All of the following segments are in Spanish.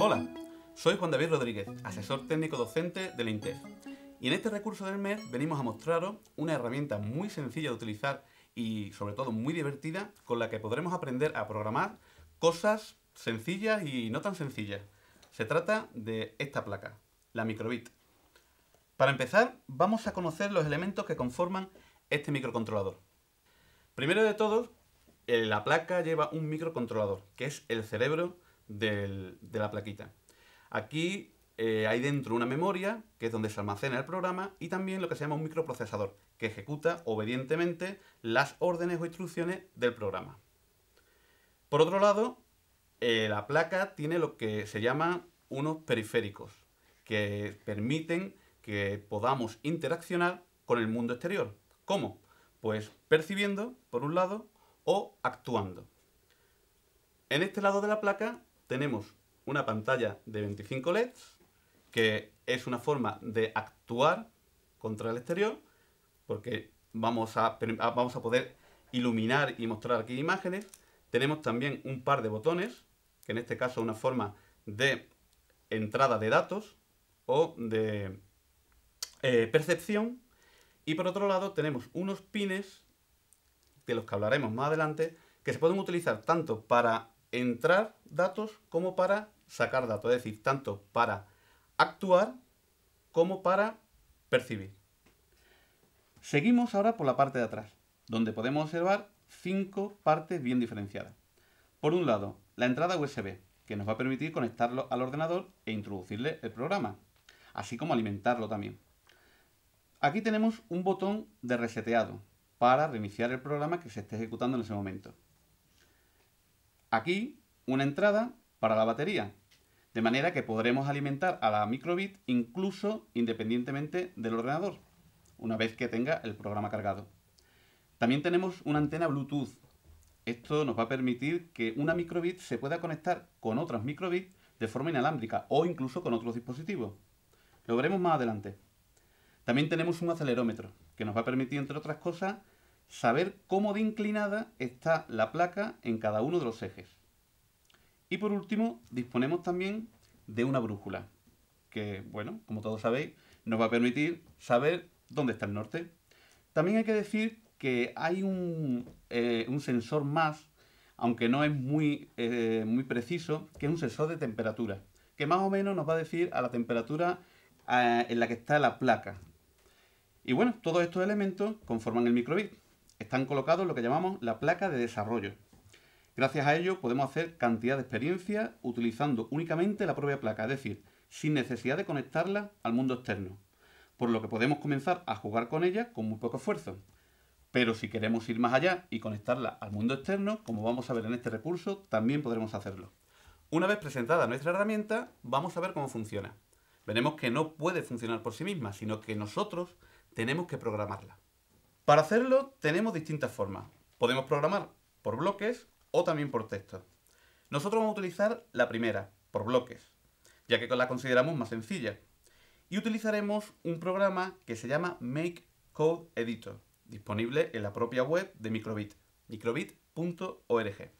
Hola, soy Juan David Rodríguez, asesor técnico docente la INTEF. Y en este recurso del mes venimos a mostraros una herramienta muy sencilla de utilizar y sobre todo muy divertida con la que podremos aprender a programar cosas sencillas y no tan sencillas. Se trata de esta placa, la microbit. Para empezar, vamos a conocer los elementos que conforman este microcontrolador. Primero de todos, eh, la placa lleva un microcontrolador, que es el cerebro de la plaquita. Aquí eh, hay dentro una memoria, que es donde se almacena el programa, y también lo que se llama un microprocesador, que ejecuta obedientemente las órdenes o instrucciones del programa. Por otro lado, eh, la placa tiene lo que se llama unos periféricos, que permiten que podamos interaccionar con el mundo exterior. ¿Cómo? Pues percibiendo, por un lado, o actuando. En este lado de la placa tenemos una pantalla de 25 LEDs, que es una forma de actuar contra el exterior, porque vamos a, vamos a poder iluminar y mostrar aquí imágenes. Tenemos también un par de botones, que en este caso es una forma de entrada de datos o de eh, percepción. Y por otro lado tenemos unos pines, de los que hablaremos más adelante, que se pueden utilizar tanto para entrar datos como para sacar datos, es decir, tanto para actuar como para percibir. Seguimos ahora por la parte de atrás, donde podemos observar cinco partes bien diferenciadas. Por un lado, la entrada USB, que nos va a permitir conectarlo al ordenador e introducirle el programa, así como alimentarlo también. Aquí tenemos un botón de reseteado para reiniciar el programa que se esté ejecutando en ese momento. Aquí, una entrada para la batería, de manera que podremos alimentar a la microbit incluso independientemente del ordenador, una vez que tenga el programa cargado. También tenemos una antena Bluetooth. Esto nos va a permitir que una microbit se pueda conectar con otras microbits de forma inalámbrica o incluso con otros dispositivos. Lo veremos más adelante. También tenemos un acelerómetro que nos va a permitir, entre otras cosas, saber cómo de inclinada está la placa en cada uno de los ejes. Y por último, disponemos también de una brújula, que, bueno, como todos sabéis, nos va a permitir saber dónde está el norte. También hay que decir que hay un, eh, sensor más, aunque no es muy, eh, muy preciso, que es un sensor de temperatura, que más o menos nos va a decir a la temperatura eh, en la que está la placa. Y bueno, todos estos elementos conforman el microbit. Están colocados lo que llamamos la placa de desarrollo. Gracias a ello podemos hacer cantidad de experiencia utilizando únicamente la propia placa, es decir, sin necesidad de conectarla al mundo externo, por lo que podemos comenzar a jugar con ella con muy poco esfuerzo. Pero si queremos ir más allá y conectarla al mundo externo, como vamos a ver en este recurso, también podremos hacerlo. Una vez presentada nuestra herramienta, vamos a ver cómo funciona. Veremos que no puede funcionar por sí misma, sino que nosotros tenemos que programarla. Para hacerlo tenemos distintas formas. Podemos programar por bloques o también por texto. Nosotros vamos a utilizar la primera, por bloques, ya que la consideramos más sencilla. Y utilizaremos un programa que se llama Make Code Editor, disponible en la propia web de Microbit, microbit.org.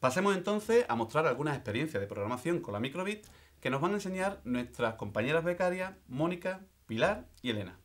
Pasemos entonces a mostrar algunas experiencias de programación con la Microbit que nos van a enseñar nuestras compañeras becarias Mónica, Pilar y Elena.